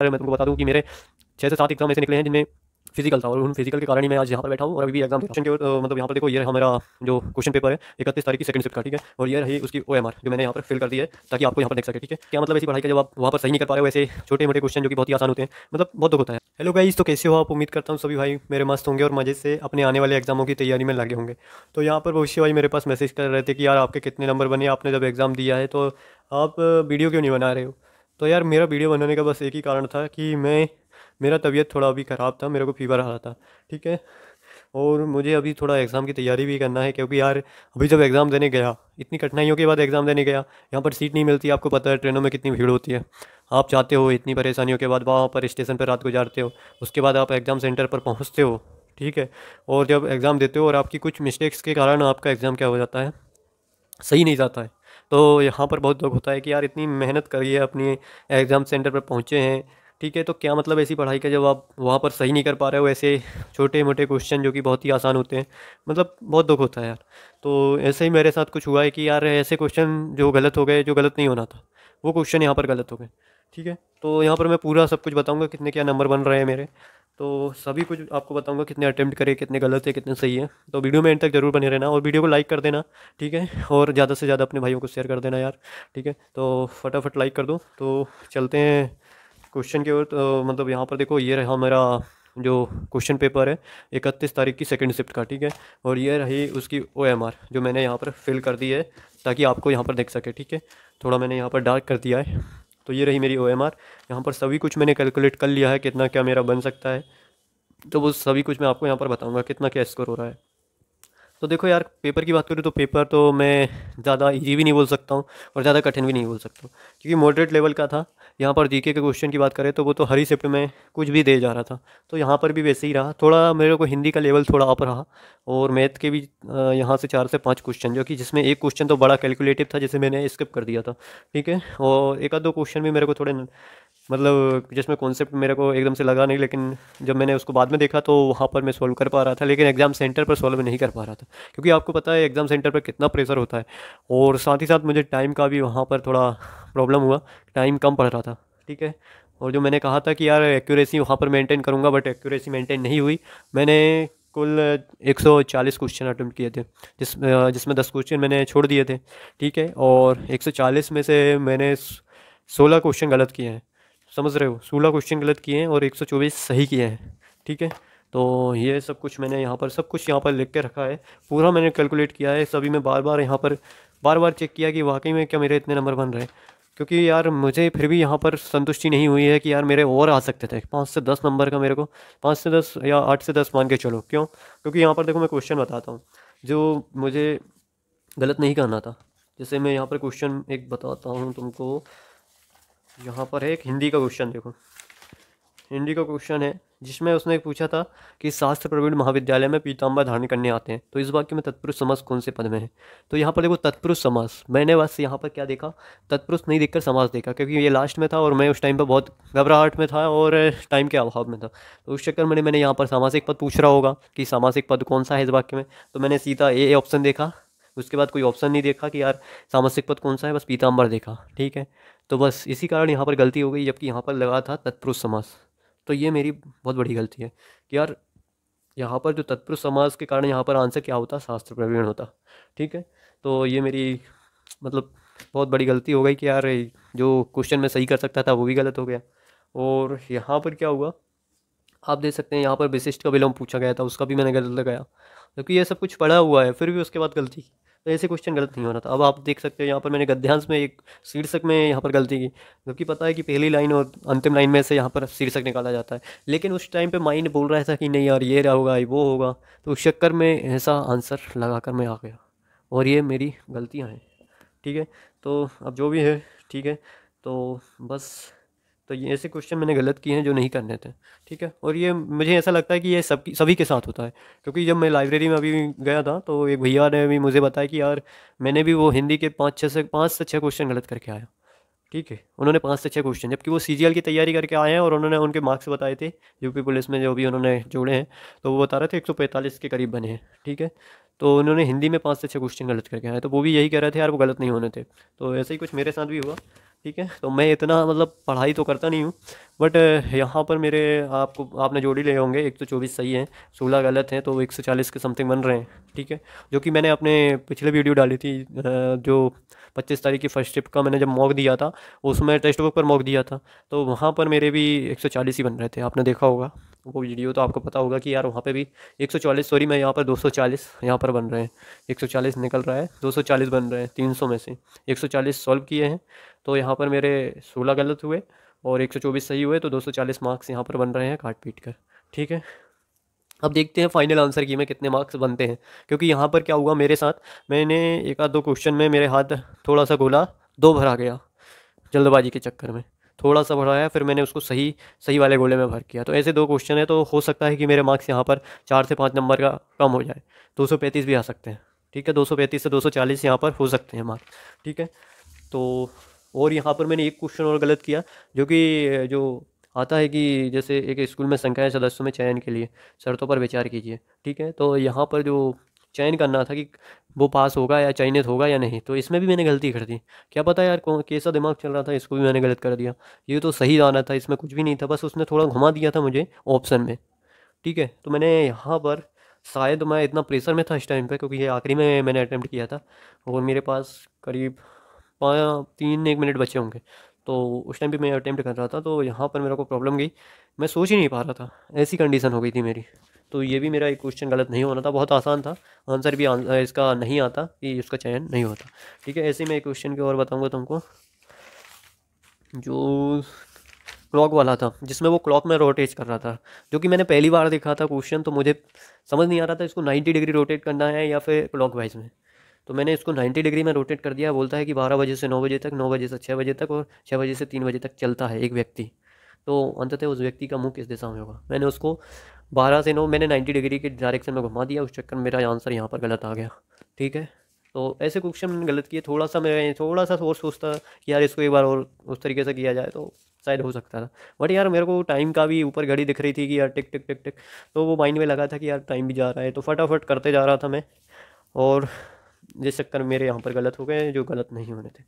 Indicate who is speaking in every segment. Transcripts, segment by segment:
Speaker 1: अगर मैं तुमको बता दूँ कि मेरे छः से सात एग्जाम ऐसे निकले हैं जिनमें फिजिकल था और उन फिजिकल के कारण ही मैं आज यहाँ पर बैठा हूँ और अभी भी एग्जाम क्वेश्चन के तो, मतलब यहाँ पर देखो ये हमारा जो क्वेश्चन पेपर है इकतीस तारीख की सेकंड शिफ्ट का ठीक है और ये रही उसकी ओ जो मैंने यहाँ पर फिल कर दी है ताकि आपको यहाँ पर देख सके ठीक है क्या मतलब ऐसी पढ़ाई का जब आप वहाँ पर सही नहीं कर पा रहे हो ऐसे छोटे मोटे क्वेश्चन जो कि बहुत ही आसान होते हैं मतलब बहुत दुख होता है हेलो भाई तो कैसे हो आप उम्मीद करता हूँ सभी भाई मेरे मस्त होंगे और मजे से अपने आने वाले एग्जामों की तैयारी में लगे होंगे तो यहाँ पर भविष्य भाई मेरे पास मैसेज कर रहे थे कि यार आपके कितने नंबर बने आपने जब एग्ज़ाम दिया है तो आप वीडियो क्यों नहीं बना रहे हो तो यार मेरा वीडियो बनाने का बस एक ही कारण था कि मैं मेरा तबीयत थोड़ा अभी ख़राब था मेरे को फीवर आ रहा था ठीक है और मुझे अभी थोड़ा एग्ज़ाम की तैयारी भी करना है क्योंकि यार अभी जब एग्ज़ाम देने गया इतनी कठिनाइयों के बाद एग्ज़ाम देने गया यहाँ पर सीट नहीं मिलती आपको पता है ट्रेनों में कितनी भीड़ होती है आप जाते हो इतनी परेशानियों के बाद वहाँ पर स्टेशन पर रात गुजारते हो उसके बाद आप एग्ज़ाम सेंटर पर पहुँचते हो ठीक है और जब एग्ज़ाम देते हो और आपकी कुछ मिस्टेक्स के कारण आपका एग्ज़ाम क्या हो जाता है सही नहीं जाता है तो यहाँ पर बहुत दुख होता है कि यार इतनी मेहनत करिए अपनी एग्ज़ाम सेंटर पर पहुँचे हैं ठीक है तो क्या मतलब ऐसी पढ़ाई का जब आप वहाँ पर सही नहीं कर पा रहे हो ऐसे छोटे मोटे क्वेश्चन जो कि बहुत ही आसान होते हैं मतलब बहुत दुख होता है यार तो ऐसे ही मेरे साथ कुछ हुआ है कि यार ऐसे क्वेश्चन जो गलत हो गए जो गलत नहीं होना था वो क्वेश्चन यहाँ पर गलत हो गए ठीक है तो यहाँ पर मैं पूरा सब कुछ बताऊँगा कितने क्या नंबर बन रहे हैं मेरे तो सभी कुछ आपको बताऊंगा कितने अटैम्प्ट करे कितने गलत है कितने सही है तो वीडियो में एंड तक जरूर बने रहना और वीडियो को लाइक कर देना ठीक है और ज़्यादा से ज़्यादा अपने भाइयों को शेयर कर देना यार ठीक है तो फटाफट लाइक कर दो तो चलते हैं क्वेश्चन की ओर तो मतलब यहाँ पर देखो ये रहा मेरा जो क्वेश्चन पेपर है इकतीस तारीख की सेकंड शिफ्ट का ठीक है और ये रही उसकी ओ एम आर जो मैंने यहाँ पर फिल कर दी है ताकि आपको यहाँ पर देख सके ठीक है थोड़ा मैंने यहाँ पर डार्क कर दिया है तो ये रही मेरी ओ एम आर यहाँ पर सभी कुछ मैंने कैलकुलेट कर लिया है कितना क्या मेरा बन सकता है तो वो सभी कुछ मैं आपको यहाँ पर बताऊँगा कितना क्या स्कोर हो रहा है तो देखो यार पेपर की बात करूँ तो पेपर तो मैं ज़्यादा ईजी भी नहीं बोल सकता हूँ और ज़्यादा कठिन भी नहीं बोल सकता क्योंकि मॉडरेट लेवल का था यहाँ पर जीके के क्वेश्चन की बात करें तो वो तो हरी सेप्ट में कुछ भी दे जा रहा था तो यहाँ पर भी वैसे ही रहा थोड़ा मेरे को हिंदी का लेवल थोड़ा अप रहा और मैथ के भी यहाँ से चार से पाँच क्वेश्चन जो कि जिसमें एक क्वेश्चन तो बड़ा कैलकुलेटिव था जिसे मैंने स्किप कर दिया था ठीक है और एक आध दो क्वेश्चन भी मेरे को थोड़े मतलब जिसमें कॉन्सेप्ट मेरे को एकदम से लगा नहीं लेकिन जब मैंने उसको बाद में देखा तो वहाँ पर मैं सॉल्व कर पा रहा था लेकिन एग्ज़ाम सेंटर पर सॉल्व नहीं कर पा रहा था क्योंकि आपको पता है एग्ज़ाम सेंटर पर कितना प्रेशर होता है और साथ ही साथ मुझे टाइम का भी वहाँ पर थोड़ा प्रॉब्लम हुआ टाइम कम पड़ रहा था ठीक है और जो मैंने कहा था कि यार एक्यूरेसी वहाँ पर मेंटेन करूँगा बट एक्यूरेसी मेंटेन नहीं हुई मैंने कुल 140 क्वेश्चन अटैम्प्ट किए थे जिस जिसमें 10 क्वेश्चन मैंने छोड़ दिए थे ठीक है और 140 में से मैंने 16 क्वेश्चन गलत किए हैं समझ रहे हो सोलह क्वेश्चन गलत किए हैं और एक सौ चौबीस सही किए हैं ठीक है तो ये सब कुछ मैंने यहाँ पर सब कुछ यहाँ पर लिख के रखा है पूरा मैंने कैलकुलेट किया है सभी मैं बार बार यहाँ पर बार बार चेक किया कि वाकई में क्या मेरे इतने नंबर बन रहे क्योंकि यार मुझे फिर भी यहाँ पर संतुष्टि नहीं हुई है कि यार मेरे और आ सकते थे पाँच से दस नंबर का मेरे को पाँच से दस या आठ से दस मान के चलो क्यों क्योंकि यहाँ पर देखो मैं क्वेश्चन बताता हूँ जो मुझे गलत नहीं करना था जैसे मैं यहाँ पर क्वेश्चन एक बताता हूँ तुमको यहाँ पर है एक हिंदी का क्वेश्चन देखो हिंदी का क्वेश्चन है जिसमें उसने पूछा था कि शास्त्र प्रवीण महाविद्यालय में पीताम्बर धारण करने आते हैं तो इस वाक्य में तत्पुरुष समास कौन से पद में है तो यहाँ पर देखो तत्पुरुष समास मैंने बस यहाँ पर क्या देखा तत्पुरुष नहीं देखकर समास देखा क्योंकि ये लास्ट में था और मैं उस टाइम पर बहुत घबराहट में था और टाइम के अभाव में था तो उस चक्कर मैंने मैंने यहाँ पर सामासिक पद पूछ रहा होगा कि सामासिक पद कौन सा है इस वाक्य में तो मैंने सीधा ए ऑप्शन देखा उसके बाद कोई ऑप्शन नहीं देखा कि यार सामसिक पद कौन सा है बस पीताम्बर देखा ठीक है तो बस इसी कारण यहाँ पर गलती हो गई जबकि यहाँ पर लगा था तत्पुरुष समास तो ये मेरी बहुत बड़ी गलती है कि यार यहाँ पर जो तत्पुरुष समास के कारण यहाँ पर आंसर क्या होता शास्त्र प्रवीण होता ठीक है तो ये मेरी मतलब बहुत बड़ी गलती हो गई कि यार जो क्वेश्चन मैं सही कर सकता था वो भी गलत हो गया और यहाँ पर क्या हुआ आप देख सकते हैं यहाँ पर विशिष्ट का विलोम पूछा गया था उसका भी मैंने गलत लगाया क्योंकि ये सब कुछ पढ़ा हुआ है फिर भी उसके बाद गलती की तो ऐसे क्वेश्चन गलत नहीं होना था अब आप देख सकते हो यहाँ पर मैंने गद्यांश में एक शीर्षक में यहाँ पर गलती की जबकि पता है कि पहली लाइन और अंतिम लाइन में से यहाँ पर शीर्षक निकाला जाता है लेकिन उस टाइम पे माइंड बोल रहा था कि नहीं यार ये रहा होगा वो होगा तो उस चक्कर में ऐसा आंसर लगा कर मैं आ गया और ये मेरी गलतियाँ हैं ठीक है तो अब जो भी है ठीक है तो बस तो ये ऐसे क्वेश्चन मैंने गलत किए हैं जो नहीं करने थे ठीक है और ये मुझे ऐसा लगता है कि ये सब सभी के साथ होता है क्योंकि जब मैं लाइब्रेरी में अभी गया था तो एक भैया ने भी मुझे बताया कि यार मैंने भी वो हिंदी के पाँच छः से पाँच से छः क्वेश्चन गलत करके आया ठीक है उन्होंने पाँच से छः क्वेश्चन जबकि वो सी की तैयारी करके आए हैं और उन्होंने उनके मार्क्स बताए थे यूपी पुलिस में जो भी उन्होंने जोड़े हैं तो वो बता रहे थे एक के करीब बने हैं ठीक है तो उन्होंने हिंदी में पाँच से छः क्वेश्चन गलत करके आए तो वो भी यही कह रहे थे यार वो गलत नहीं होने थे तो ऐसे ही कुछ मेरे साथ भी हुआ ठीक है तो मैं इतना मतलब पढ़ाई तो करता नहीं हूँ बट यहाँ पर मेरे आपको आपने जोड़ी ले होंगे एक तो चौबीस सही है सोलह गलत हैं तो एक सौ चालीस के समथिंग बन रहे हैं ठीक है जो कि मैंने अपने पिछले वीडियो डाली थी जो पच्चीस तारीख की फर्स्ट ट्रिप का मैंने जब मॉक दिया था उसमें टेस्ट बुक पर मॉक दिया था तो वहाँ पर मेरे भी एक सौ चालीस ही बन रहे थे आपने देखा होगा वो वीडियो तो आपको पता होगा कि यार वहाँ पे भी 140 सॉरी मैं यहाँ पर 240 यहाँ पर बन रहे हैं 140 निकल रहा है 240 बन रहे हैं 300 में से 140 सॉल्व किए हैं तो यहाँ पर मेरे सोलह गलत हुए और एक सौ चौबीस सही हुए तो दो सौ चालीस मार्क्स यहाँ पर बन रहे हैं काट पीट कर ठीक है अब देखते हैं फाइनल आंसर की मैं कितने मार्क्स बनते हैं क्योंकि यहाँ पर क्या हुआ मेरे साथ मैंने एक आध दो क्वेश्चन में मेरे हाथ थोड़ा सा गोला दो भरा गया जल्दबाजी के चक्कर में थोड़ा सा भराया फिर मैंने उसको सही सही वाले गोले में भर किया तो ऐसे दो क्वेश्चन है तो हो सकता है कि मेरे मार्क्स यहाँ पर चार से पाँच नंबर का कम हो जाए दो सौ पैंतीस भी आ सकते हैं ठीक है दो सौ पैंतीस से दो सौ चालीस यहाँ पर हो सकते हैं मार्क्स ठीक है तो और यहाँ पर मैंने एक क्वेश्चन और गलत किया जो कि जो आता है कि जैसे एक स्कूल में संख्या सदस्यों में चयन के लिए शर्तों पर विचार कीजिए ठीक है तो यहाँ पर जो चयन करना था कि वो पास होगा या चयनित होगा या नहीं तो इसमें भी मैंने गलती कर दी क्या पता यार कौन कैसा दिमाग चल रहा था इसको भी मैंने गलत कर दिया ये तो सही आना था इसमें कुछ भी नहीं था बस उसने थोड़ा घुमा दिया था मुझे ऑप्शन में ठीक है तो मैंने यहाँ पर शायद मैं इतना प्रेशर में था इस टाइम पर क्योंकि ये आखिरी में मैंने अटैम्प्ट किया था और मेरे पास करीब पाँच तीन एक मिनट बचे होंगे तो उस टाइम भी मैं अटैम्प्ट कर रहा था तो यहाँ पर मेरे को प्रॉब्लम गई मैं सोच ही नहीं पा रहा था ऐसी कंडीशन हो गई थी मेरी तो ये भी मेरा एक क्वेश्चन गलत नहीं होना था बहुत आसान था आंसर भी आ, इसका नहीं आता कि इसका चयन नहीं होता ठीक है ऐसे मैं एक क्वेश्चन की और बताऊँगा तुमको जो क्लॉक वाला था जिसमें वो क्लॉक में रोटेट कर रहा था जो कि मैंने पहली बार देखा था क्वेश्चन तो मुझे समझ नहीं आ रहा था इसको नाइन्टी डिग्री रोटेट करना है या फिर क्लॉक वाइज में तो मैंने इसको नाइन्टी डिग्री में रोटेट कर दिया बोलता है कि बारह बजे से नौ बजे तक नौ बजे से छः बजे तक और छः बजे से तीन बजे तक चलता है एक व्यक्ति तो अंततः उस व्यक्ति का मुंह किस दिशा में होगा मैंने उसको बारह से नौ मैंने नाइन्टी डिग्री के डायरेक्शन में घुमा दिया उस चक्कर में मेरा आंसर यहाँ पर गलत आ गया ठीक है तो ऐसे क्वेश्चन मैंने गलत किए थोड़ा सा मैं थोड़ा सा और सोचता कि यार इसको एक बार और उस तरीके से किया जाए तो शायद हो सकता था बट यार मेरे को टाइम का भी ऊपर घड़ी दिख रही थी कि यार टिक टिक टिक टिक तो वो माइंड में लगा था कि यार टाइम भी जा रहा है तो फटाफट करते जा रहा था मैं और जिस चक्कर मेरे यहाँ पर गलत हो गए जो गलत नहीं होने थे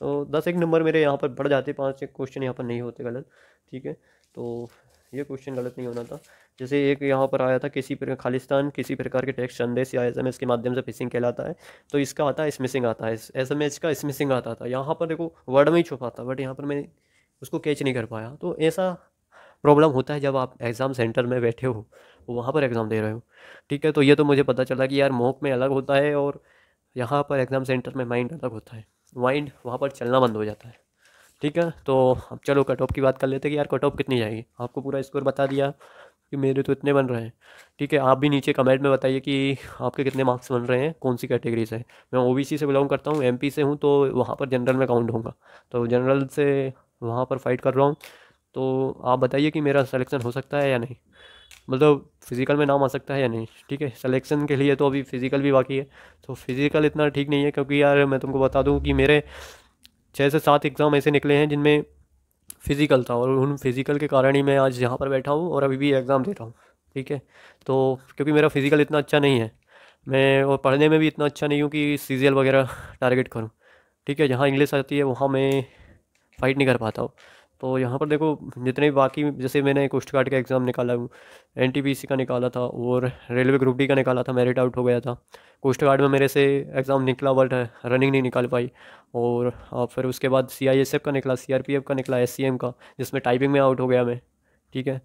Speaker 1: तो दस एक नंबर मेरे यहाँ पर बढ़ जाते पाँच एक क्वेश्चन यहाँ पर नहीं होते गलत ठीक है तो ये क्वेश्चन गलत नहीं होना था जैसे एक यहाँ पर आया था किसी प्रकार खालिस्तान किसी प्रकार के टैक्स संदेश या एस एम एस के माध्यम से फिशिंग कहलाता है तो इसका आता है स्मिसिंग आता है एस एम एस का स्मिसिंग आता था यहाँ पर देखो वर्ड में ही छुपा था बट यहाँ पर मैं उसको कैच नहीं कर पाया तो ऐसा प्रॉब्लम होता है जब आप एग्ज़ाम सेंटर में बैठे हो वहाँ पर एग्ज़ाम दे रहे हो ठीक है तो ये तो मुझे पता चला कि यार मॉक में अलग होता है और यहाँ पर एग्ज़ाम सेंटर में माइंड अलग होता है माइंड वहाँ पर चलना बंद हो जाता है ठीक है तो अब चलो कट ऑफ की बात कर लेते हैं कि यार कट ऑफ कितनी जाएगी आपको पूरा स्कोर बता दिया कि मेरे तो इतने बन रहे हैं ठीक है आप भी नीचे कमेंट में बताइए कि आपके कितने मार्क्स बन रहे हैं कौन सी कैटेगरी से मैं ओबीसी से बिलोंग करता हूँ एमपी से हूँ तो वहाँ पर जनरल में काउंट होगा तो जनरल से वहाँ पर फाइट कर रहा हूँ तो आप बताइए कि मेरा सलेक्शन हो सकता है या नहीं मतलब फिज़िकल में नाम आ सकता है या नहीं ठीक है सिलेक्शन के लिए तो अभी फ़िज़िकल भी बाकी है तो फिज़िकल इतना ठीक नहीं है क्योंकि यार मैं तुमको बता दूँ कि मेरे छः से सात एग्ज़ाम ऐसे निकले हैं जिनमें फ़िज़िकल था और उन फिज़िकल के कारण ही मैं आज यहाँ पर बैठा हूँ और अभी भी एग्ज़ाम दे रहा हूँ ठीक है तो क्योंकि मेरा फिज़िकल इतना अच्छा नहीं है मैं और पढ़ने में भी इतना अच्छा नहीं हूँ कि सी वगैरह टारगेट करूँ ठीक है जहाँ इंग्लिश आती है वहाँ मैं फाइट नहीं कर पाता हूँ तो यहाँ पर देखो जितने भी बाकी जैसे मैंने कोस्ट गार्ड का एग्ज़ाम निकाला हूँ एन का निकाला था और रेलवे ग्रुप डी का निकाला था मेरिट आउट हो गया था कोस्ट गार्ड में मेरे से एग्ज़ाम निकला बट रनिंग नहीं निकाल पाई और फिर उसके बाद सी का निकला सी का निकला एस का जिसमें टाइपिंग में आउट हो गया मैं ठीक है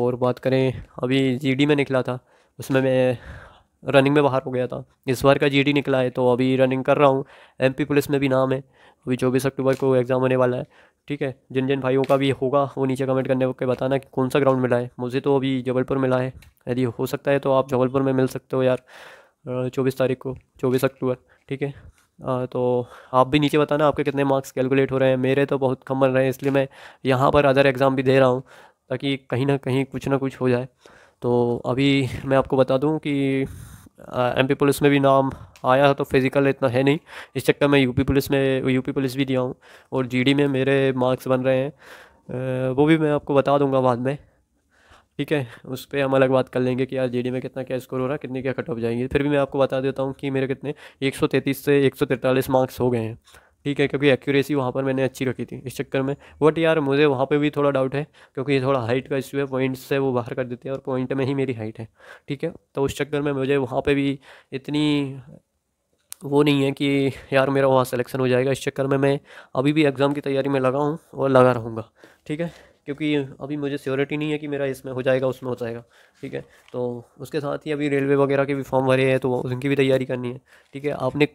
Speaker 1: और बात करें अभी जी में निकला था उसमें मैं रनिंग में बाहर हो गया था इस बार का जीडी निकला है तो अभी रनिंग कर रहा हूँ एमपी पुलिस में भी नाम है अभी चौबीस अक्टूबर को एग्ज़ाम होने वाला है ठीक है जिन जिन भाइयों का भी होगा वो नीचे कमेंट करने के बताना कि कौन सा ग्राउंड मिला है मुझे तो अभी जबलपुर मिला है यदि हो सकता है तो आप जबलपुर में मिल सकते हो यार चौबीस तारीख को चौबीस अक्टूबर ठीक है आ, तो आप भी नीचे बताना आपके कितने मार्क्स कैलकुलेट हो रहे हैं मेरे तो बहुत कम बन रहे हैं इसलिए मैं यहाँ पर अदर एग्ज़ाम भी दे रहा हूँ ताकि कहीं ना कहीं कुछ ना कुछ हो जाए तो अभी मैं आपको बता दूँ कि एम पी पुलिस में भी नाम आया है तो फिज़िकल इतना है नहीं इस चक्कर में यूपी पुलिस में यूपी पुलिस भी दिया हूँ और जीडी में मेरे मार्क्स बन रहे हैं uh, वो भी मैं आपको बता दूंगा बाद में ठीक है उस पर हम अलग बात कर लेंगे कि यार जीडी में कितना क्या स्कोर हो रहा है कितनी क्या कट ऑफ जाएंगे फिर भी मैं आपको बता देता हूँ कि मेरे कितने एक से एक मार्क्स हो गए हैं ठीक है क्योंकि एक्यूरेसी वहाँ पर मैंने अच्छी रखी थी इस चक्कर में बट यार मुझे वहाँ पे भी थोड़ा डाउट है क्योंकि थोड़ा हाइट का इशू है पॉइंट से वो बाहर कर देते हैं और पॉइंट में ही मेरी हाइट है ठीक है तो उस चक्कर में मुझे वहाँ पर भी इतनी वो नहीं है कि यार मेरा वहाँ सिलेक्शन हो जाएगा इस चक्कर में मैं अभी भी एग्ज़ाम की तैयारी में लगा हूँ और लगा रहूँगा ठीक है क्योंकि अभी मुझे श्योरिटी नहीं है कि मेरा इसमें हो जाएगा उसमें हो जाएगा ठीक है तो उसके साथ ही अभी रेलवे वगैरह के भी फॉर्म भरे हैं तो उनकी भी तैयारी करनी है ठीक है आपने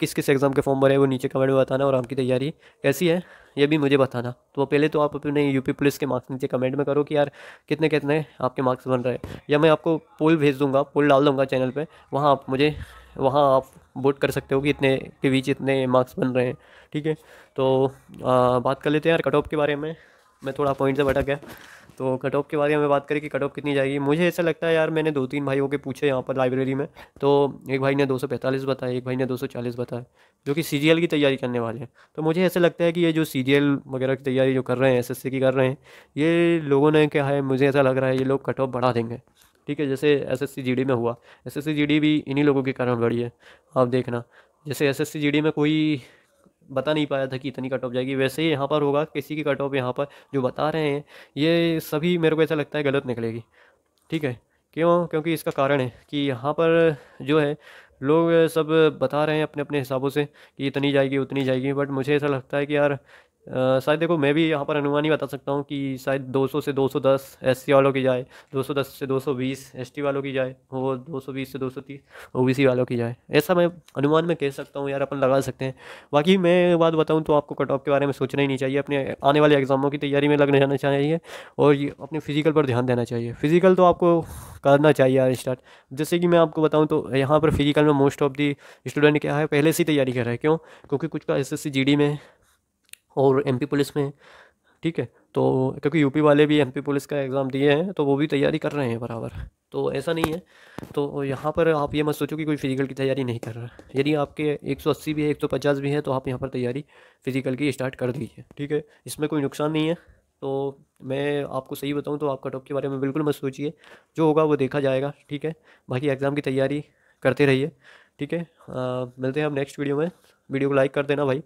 Speaker 1: किस किस एग्ज़ाम के फॉर्म भरे हैं वो नीचे कमेंट में बताना और आपकी तैयारी कैसी है ये भी मुझे बताना तो पहले तो आप अपने यूपी पुलिस के मार्क्स नीचे कमेंट में करो कि यार कितने कितने आपके मार्क्स बन रहे हैं या मैं आपको पोल भेज दूँगा पोल डाल दूँगा चैनल पर वहाँ आप मुझे वहाँ आप वोट कर सकते हो कि इतने के बीच इतने मार्क्स बन रहे हैं ठीक है तो आ, बात कर लेते हैं यार कट ऑफ के बारे में मैं थोड़ा पॉइंट से भटक गया तो कट ऑफ के बारे में बात करें कि कट ऑफ कितनी जाएगी मुझे ऐसा लगता है यार मैंने दो तीन भाइयों के पूछे यहाँ पर लाइब्रेरी में तो एक भाई ने दो सौ पैंतालीस बताया एक भाई ने दो सौ चालीस बताया जो कि सी की तैयारी करने वाले हैं तो मुझे ऐसा लगता है कि ये जो सी वगैरह की तैयारी जो कर रहे हैं एस की कर रहे हैं ये लोगों ने क्या है मुझे ऐसा लग रहा है ये लोग कट ऑफ बढ़ा देंगे ठीक है जैसे एस एस में हुआ एस एस भी इन्हीं लोगों के कारण बढ़ी है आप देखना जैसे एस एस में कोई बता नहीं पाया था कि इतनी कट ऑफ जाएगी वैसे ही यहाँ पर होगा किसी की कट ऑफ यहाँ पर जो बता रहे हैं ये सभी मेरे को ऐसा लगता है गलत निकलेगी ठीक है क्यों क्योंकि इसका कारण है कि यहाँ पर जो है लोग सब बता रहे हैं अपने अपने हिसाबों से कि इतनी जाएगी उतनी जाएगी बट मुझे ऐसा लगता है कि यार शायद देखो मैं भी यहाँ पर अनुमान ही बता सकता हूँ कि शायद 200 से 210 एससी वालों की जाए 210 से 220 एसटी वालों की जाए वो 220 से 230 ओबीसी वालों की जाए ऐसा मैं अनुमान में कह सकता हूँ यार अपन लगा सकते हैं बाकी मैं बात बताऊँ तो आपको कट ऑफ के बारे में सोचना ही नहीं चाहिए अपने आने वाले एग्ज़ामों की तैयारी में लगने जाना चाहिए और अपने फिज़िकल पर ध्यान देना चाहिए फिज़िकल तो आपको करना चाहिए यार स्टार्ट जैसे कि मैं आपको बताऊँ तो यहाँ पर फिज़िकल में मोस्ट ऑफ दी स्टूडेंट क्या है पहले से ही तैयारी कर रहे हैं क्यों क्योंकि कुछ का एस एस में और एमपी पुलिस में ठीक है तो क्योंकि यूपी वाले भी एमपी पुलिस का एग्ज़ाम दिए हैं तो वो भी तैयारी कर रहे हैं बराबर तो ऐसा नहीं है तो यहाँ पर आप ये मत सोचो कि कोई फिज़िकल की तैयारी नहीं कर रहा यदि आपके 180 भी है 150 भी है तो आप यहाँ पर तैयारी फ़िज़िकल की स्टार्ट कर दीजिए ठीक है इसमें कोई नुकसान नहीं है तो मैं आपको सही बताऊँ तो आप कट ऑफ के बारे में बिल्कुल मत सोचिए जो होगा वो देखा जाएगा ठीक है बाकी एग्ज़ाम की तैयारी करते रहिए ठीक है मिलते हैं हम नेक्स्ट वीडियो में वीडियो को लाइक कर देना भाई